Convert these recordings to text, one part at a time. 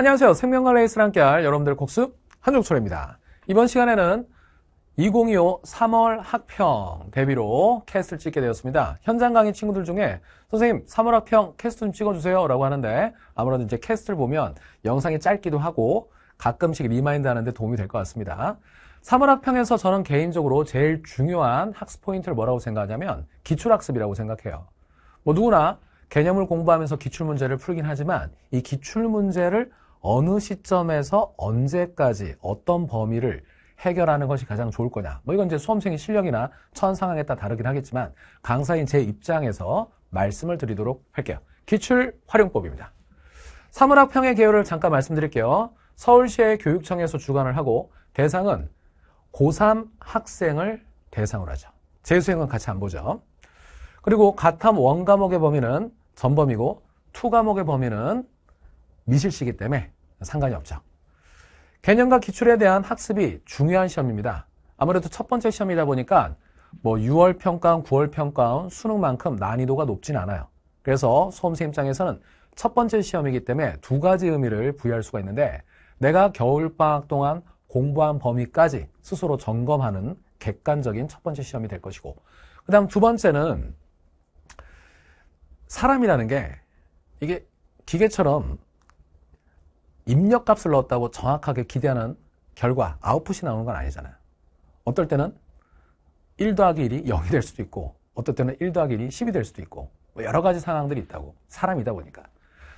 안녕하세요. 생명과 레이스랑 함께할 여러분들 곡수 한종철입니다. 이번 시간에는 2025 3월 학평 데뷔로 캐스트를 찍게 되었습니다. 현장 강의 친구들 중에 선생님 3월 학평 캐스트 좀 찍어주세요 라고 하는데 아무래도 이제 캐스트를 보면 영상이 짧기도 하고 가끔씩 리마인드 하는데 도움이 될 것 같습니다. 3월 학평에서 저는 개인적으로 제일 중요한 학습 포인트를 뭐라고 생각하냐면 기출학습이라고 생각해요. 뭐 누구나 개념을 공부하면서 기출문제를 풀긴 하지만 이 기출문제를 어느 시점에서 언제까지 어떤 범위를 해결하는 것이 가장 좋을 거냐. 뭐 이건 이제 수험생의 실력이나 처한 상황에 따라 다르긴 하겠지만 강사인 제 입장에서 말씀을 드리도록 할게요. 기출 활용법입니다. 사물학평의 개요를 잠깐 말씀드릴게요. 서울시의 교육청에서 주관을 하고 대상은 고3 학생을 대상으로 하죠. 재수생은 같이 안 보죠. 그리고 가탐 원과목의 범위는 전범이고 투과목의 범위는 미실시기 때문에 상관이 없죠. 개념과 기출에 대한 학습이 중요한 시험입니다. 아무래도 첫 번째 시험이다 보니까 뭐 6월 평가원, 9월 평가원, 수능만큼 난이도가 높진 않아요. 그래서 수험생 입장에서는 첫 번째 시험이기 때문에 두 가지 의미를 부여할 수가 있는데 내가 겨울방학 동안 공부한 범위까지 스스로 점검하는 객관적인 첫 번째 시험이 될 것이고 그 다음 두 번째는 사람이라는 게 이게 기계처럼 입력값을 넣었다고 정확하게 기대하는 결과 아웃풋이 나오는 건 아니잖아요. 어떨 때는 1 더하기 1이 0이 될 수도 있고 어떨 때는 1 더하기 1이 10이 될 수도 있고 뭐 여러 가지 상황들이 있다고 사람이다 보니까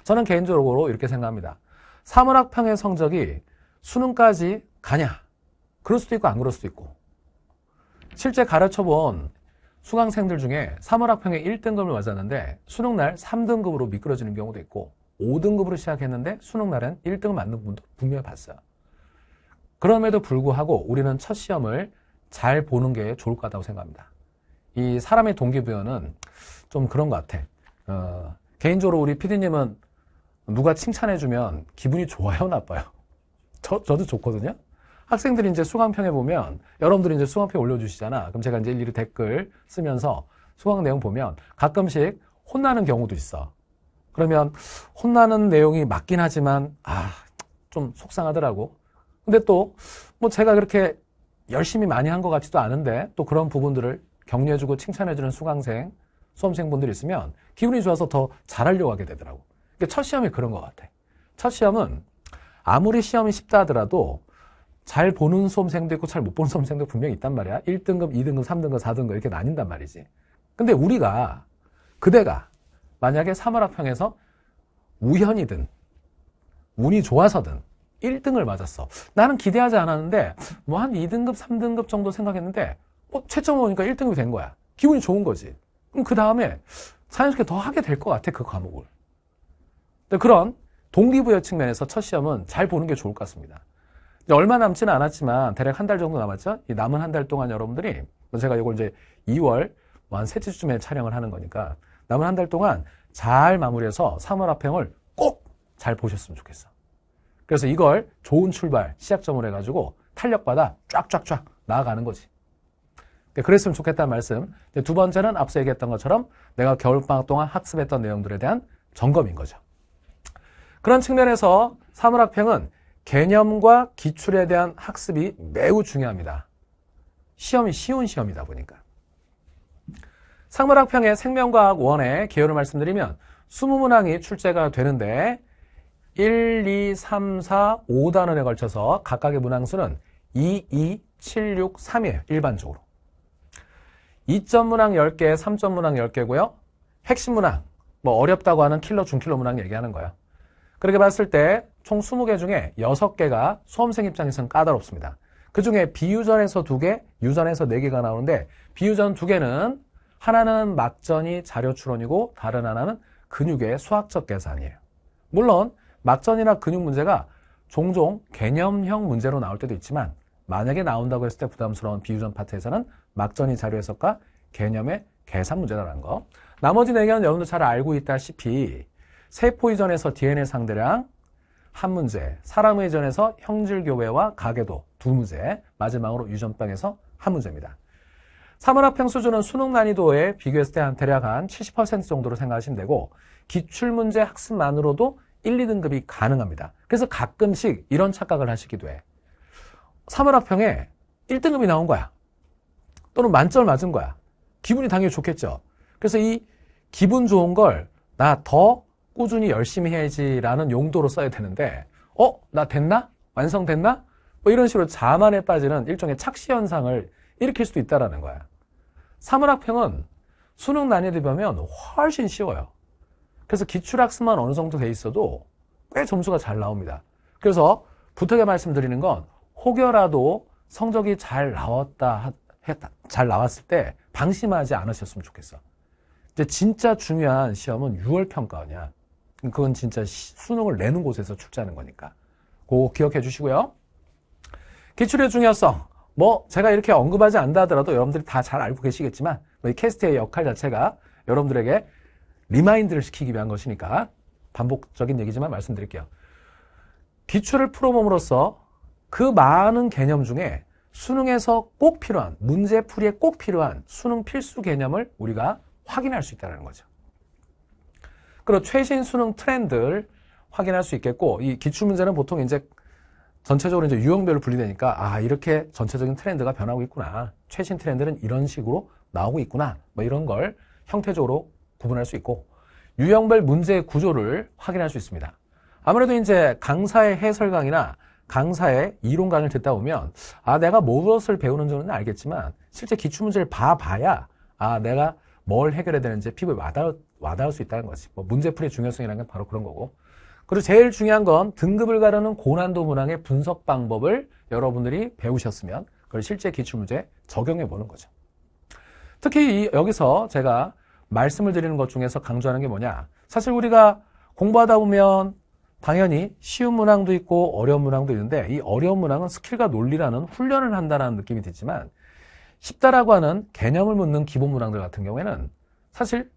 저는 개인적으로 이렇게 생각합니다. 사문학평의 성적이 수능까지 가냐 그럴 수도 있고 안 그럴 수도 있고 실제 가르쳐본 수강생들 중에 사물학평에 1등급을 맞았는데 수능날 3등급으로 미끄러지는 경우도 있고 5등급으로 시작했는데 수능 날은 1등을 맞는 분도 분명히 봤어요. 그럼에도 불구하고 우리는 첫 시험을 잘 보는 게 좋을 것 같다고 생각합니다. 이 사람의 동기부여는 좀 그런 것 같아. 어, 개인적으로 우리 피디님은 누가 칭찬해주면 기분이 좋아요, 나빠요? 저, 저도 좋거든요? 학생들이 이제 수강평에 보면, 여러분들이 이제 수강평 에 올려주시잖아. 그럼 제가 이제 일일이 댓글 쓰면서 수강 내용 보면 가끔씩 혼나는 경우도 있어. 그러면 혼나는 내용이 맞긴 하지만 아, 좀 속상하더라고. 근데 또 뭐 제가 그렇게 열심히 많이 한 것 같지도 않은데 또 그런 부분들을 격려해주고 칭찬해주는 수강생, 수험생분들이 있으면 기분이 좋아서 더 잘하려고 하게 되더라고. 그러니까 첫 시험이 그런 것 같아. 첫 시험은 아무리 시험이 쉽다 하더라도 잘 보는 수험생도 있고 잘 못 보는 수험생도 분명히 있단 말이야. 1등급, 2등급, 3등급, 4등급 이렇게 나뉜단 말이지. 근데 우리가 그대가 만약에 사마라평에서 우연이든 운이 좋아서든 1등을 맞았어. 나는 기대하지 않았는데 뭐 한 2등급, 3등급 정도 생각했는데 뭐 채점 오니까 1등급이 된 거야. 기분이 좋은 거지. 그럼 그 다음에 자연스럽게 더 하게 될 것 같아 그 과목을. 그런 동기부여 측면에서 첫 시험은 잘 보는 게 좋을 것 같습니다. 얼마 남지는 않았지만 대략 한 달 정도 남았죠. 남은 한 달 동안 여러분들이 제가 이걸 이제 2월 뭐한 셋째 주쯤에 촬영을 하는 거니까 남은 한 달 동안 잘 마무리해서 3월 합평을꼭 잘 보셨으면 좋겠어. 그래서 이걸 좋은 출발, 시작점으로 해가지고 탄력받아 쫙쫙쫙 나아가는 거지. 네, 그랬으면 좋겠다는 말씀. 두 번째는 앞서 얘기했던 것처럼 내가 겨울방학 동안 학습했던 내용들에 대한 점검인 거죠. 그런 측면에서 3월 학평은 개념과 기출에 대한 학습이 매우 중요합니다. 시험이 쉬운 시험이다 보니까. 상문학평의 생명과학 원의 개요를 말씀드리면 20문항이 출제가 되는데 1, 2, 3, 4, 5단원에 걸쳐서 각각의 문항수는 2, 2, 7, 6, 3이에요. 일반적으로. 2점 문항 10개, 3점 문항 10개고요. 핵심 문항, 뭐 어렵다고 하는 킬러, 중킬러 문항 얘기하는 거예요. 그렇게 봤을 때 총 20개 중에 6개가 수험생 입장에서는 까다롭습니다. 그 중에 비유전에서 2개, 유전에서 4개가 나오는데 비유전 2개는 하나는 막전이 자료 추론이고 다른 하나는 근육의 수학적 계산이에요. 물론 막전이나 근육 문제가 종종 개념형 문제로 나올 때도 있지만 만약에 나온다고 했을 때 부담스러운 비유전 파트에서는 막전이 자료 해석과 개념의 계산 문제다라는 거. 나머지 4 개는 여러분도 잘 알고 있다시피 세포 이전에서 DNA 상대량 한 문제, 사람의 이전에서 형질 교배와 가계도 두 문제, 마지막으로 유전병에서한 문제입니다. 3월학 평수준은 수능 난이도에 비교했을 때 한 대략 한 70% 정도로 생각하시면 되고 기출문제 학습만으로도 1, 2등급이 가능합니다. 그래서 가끔씩 이런 착각을 하시기도 해. 3월학평에 1등급이 나온 거야. 또는 만점을 맞은 거야. 기분이 당연히 좋겠죠. 그래서 이 기분 좋은 걸 나 더 꾸준히 열심히 해야지라는 용도로 써야 되는데 어? 나 됐나? 완성됐나? 뭐 이런 식으로 자만에 빠지는 일종의 착시 현상을 일으킬 수도 있다라는 거야. 사물학평은 수능 난이도 보면 훨씬 쉬워요. 그래서 기출학습만 어느 정도 돼 있어도 꽤 점수가 잘 나옵니다. 그래서 부탁에 말씀드리는 건 혹여라도 성적이 잘 나왔다 했다, 잘 나왔을 때 방심하지 않으셨으면 좋겠어. 이제 진짜 중요한 시험은 6월 평가냐. 그건 진짜 수능을 내는 곳에서 출제하는 거니까. 고 기억해 주시고요. 기출의 중요성. 뭐 제가 이렇게 언급하지 않다 하더라도 여러분들이 다 잘 알고 계시겠지만 뭐 캐스트의 역할 자체가 여러분들에게 리마인드를 시키기 위한 것이니까 반복적인 얘기지만 말씀드릴게요. 기출을 풀어봄으로써 그 많은 개념 중에 수능에서 꼭 필요한 문제풀이에 꼭 필요한 수능 필수 개념을 우리가 확인할 수 있다는 거죠. 그리고 최신 수능 트렌드를 확인할 수 있겠고 이 기출문제는 보통 이제 전체적으로 이제 유형별로 분리되니까 아 이렇게 전체적인 트렌드가 변하고 있구나 최신 트렌드는 이런 식으로 나오고 있구나 뭐 이런 걸 형태적으로 구분할 수 있고 유형별 문제의 구조를 확인할 수 있습니다 아무래도 이제 강사의 해설강이나 강사의 이론 강을 듣다 보면 아 내가 무엇을 배우는지는 알겠지만 실제 기출 문제를 봐봐야 아 내가 뭘 해결해야 되는지 피부에 와닿을, 와닿을 수 있다는 거지 뭐 문제풀이 의 중요성이라는 건 바로 그런 거고 그리고 제일 중요한 건 등급을 가르는 고난도 문항의 분석 방법을 여러분들이 배우셨으면 그걸 실제 기출문제 적용해 보는 거죠. 특히 이, 여기서 제가 말씀을 드리는 것 중에서 강조하는 게 뭐냐. 사실 우리가 공부하다 보면 당연히 쉬운 문항도 있고 어려운 문항도 있는데 이 어려운 문항은 스킬과 논리라는 훈련을 한다는 느낌이 들지만 쉽다라고 하는 개념을 묻는 기본 문항들 같은 경우에는 사실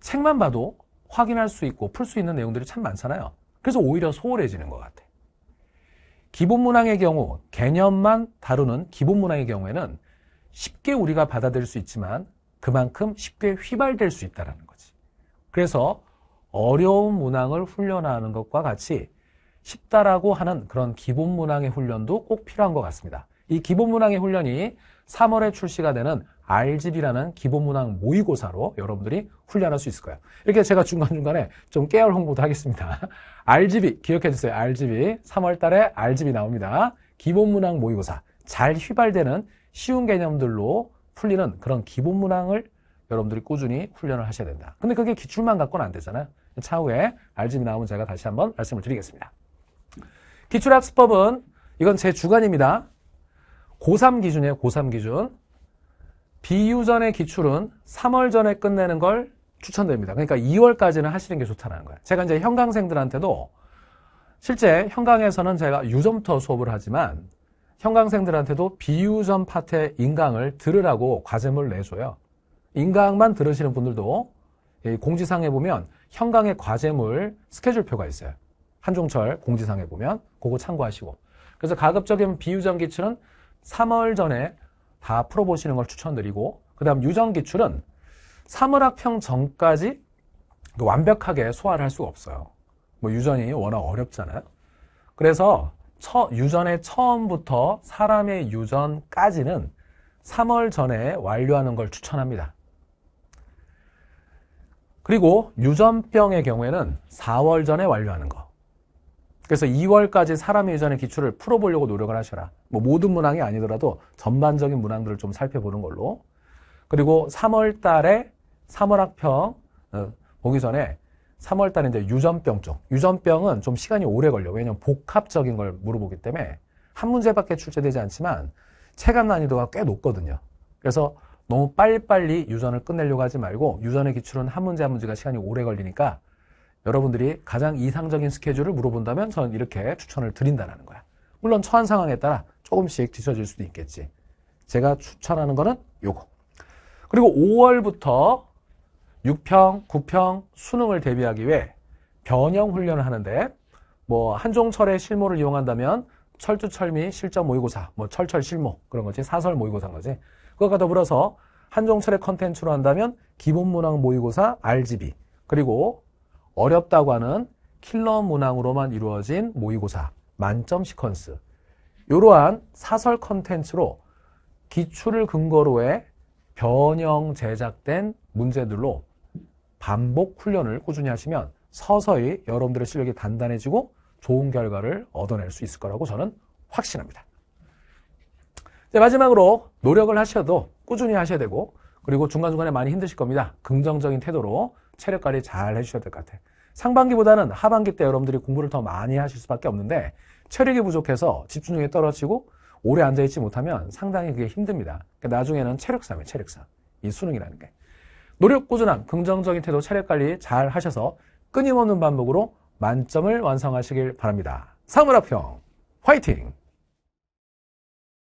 책만 봐도 확인할 수 있고 풀 수 있는 내용들이 참 많잖아요. 그래서 오히려 소홀해지는 것 같아. 기본 문항의 경우 개념만 다루는 기본 문항의 경우에는 쉽게 우리가 받아들일 수 있지만 그만큼 쉽게 휘발될 수있다는 거지. 그래서 어려운 문항을 훈련하는 것과 같이 쉽다라고 하는 그런 기본 문항의 훈련도 꼭 필요한 것 같습니다. 이 기본 문항의 훈련이 3월에 출시가 되는 RGB라는 기본문항 모의고사로 여러분들이 훈련할 수 있을 거예요. 이렇게 제가 중간중간에 좀 깨알 홍보도 하겠습니다. RGB 기억해주세요. RGB 3월달에 RGB 나옵니다. 기본문항 모의고사 잘 휘발되는 쉬운 개념들로 풀리는 그런 기본문항을 여러분들이 꾸준히 훈련을 하셔야 된다. 근데 그게 기출만 갖고는 안 되잖아요. 차후에 RGB 나오면 제가 다시 한번 말씀을 드리겠습니다. 기출학습법은 이건 제 주관입니다. 고3 기준이에요. 고3 기준. 비유전의 기출은 3월 전에 끝내는 걸 추천됩니다. 그러니까 2월까지는 하시는 게 좋다는 거예요. 제가 이제 형강생들한테도 실제 형강에서는 제가 유점터 수업을 하지만 형강생들한테도 비유전 파트의 인강을 들으라고 과제물 내줘요. 인강만 들으시는 분들도 공지상에 보면 형강의 과제물 스케줄표가 있어요. 한종철 공지상에 보면 그거 참고하시고 그래서 가급적이면 비유전 기출은 3월 전에 다 풀어보시는 걸 추천드리고 그 다음 유전기출은 사물학평 전까지 그 완벽하게 소화를 할 수가 없어요. 뭐 유전이 워낙 어렵잖아요. 그래서 처, 유전의 처음부터 사람의 유전까지는 3월 전에 완료하는 걸 추천합니다. 그리고 유전병의 경우에는 4월 전에 완료하는 거. 그래서 2월까지 사람의 유전의 기출을 풀어보려고 노력을 하셔라. 뭐 모든 문항이 아니더라도 전반적인 문항들을 좀 살펴보는 걸로. 그리고 3월 달에 3월 학평 어, 보기 전에 3월 달에 이제 유전병 쪽. 유전병은 좀 시간이 오래 걸려. 왜냐면 복합적인 걸 물어보기 때문에 한 문제밖에 출제되지 않지만 체감 난이도가 꽤 높거든요. 그래서 너무 빨리빨리 유전을 끝내려고 하지 말고 유전의 기출은 한 문제 한 문제가 시간이 오래 걸리니까 여러분들이 가장 이상적인 스케줄을 물어본다면 저는 이렇게 추천을 드린다라는 거야. 물론 처한 상황에 따라 조금씩 뒤처질 수도 있겠지. 제가 추천하는 거는 요거. 그리고 5월부터 6평, 9평, 수능을 대비하기 위해 변형 훈련을 하는데 뭐 한종철의 실모를 이용한다면 철두철미 실전 모의고사, 뭐 철철 실모 그런 거지 사설 모의고사인 거지. 그것과 더불어서 한종철의 컨텐츠로 한다면 기본문항 모의고사 RGB 그리고 어렵다고 하는 킬러 문항으로만 이루어진 모의고사, 만점 시퀀스 이러한 사설 컨텐츠로 기출을 근거로 해 변형 제작된 문제들로 반복 훈련을 꾸준히 하시면 서서히 여러분들의 실력이 단단해지고 좋은 결과를 얻어낼 수 있을 거라고 저는 확신합니다. 마지막으로 노력을 하셔도 꾸준히 하셔야 되고 그리고 중간중간에 많이 힘드실 겁니다. 긍정적인 태도로 체력 관리 잘 해주셔야 될 것 같아요. 상반기보다는 하반기 때 여러분들이 공부를 더 많이 하실 수밖에 없는데 체력이 부족해서 집중력이 떨어지고 오래 앉아있지 못하면 상당히 그게 힘듭니다. 그러니까 나중에는 체력싸움이에요, 체력싸움. 이 수능이라는 게. 노력 꾸준함, 긍정적인 태도, 체력 관리 잘 하셔서 끊임없는 반복으로 만점을 완성하시길 바랍니다. 사물학평 화이팅!